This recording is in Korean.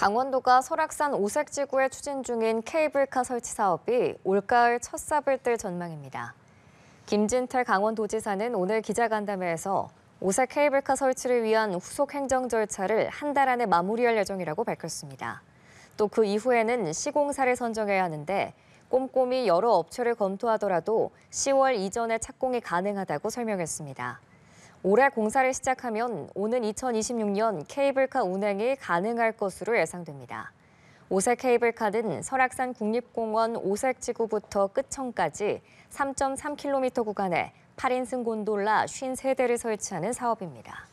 강원도가 설악산 오색지구에 추진 중인 케이블카 설치 사업이 올가을 첫 삽을 뜰 전망입니다. 김진태 강원도지사는 오늘 기자간담회에서 오색 케이블카 설치를 위한 후속 행정 절차를 한 달 안에 마무리할 예정이라고 밝혔습니다. 또 그 이후에는 시공사를 선정해야 하는데 꼼꼼히 여러 업체를 검토하더라도 10월 이전에 착공이 가능하다고 설명했습니다. 올해 공사를 시작하면 오는 2026년 케이블카 운행이 가능할 것으로 예상됩니다. 오색 케이블카는 설악산 국립공원 오색지구부터 끝천까지 3.3km 구간에 8인승 곤돌라 53대를 설치하는 사업입니다.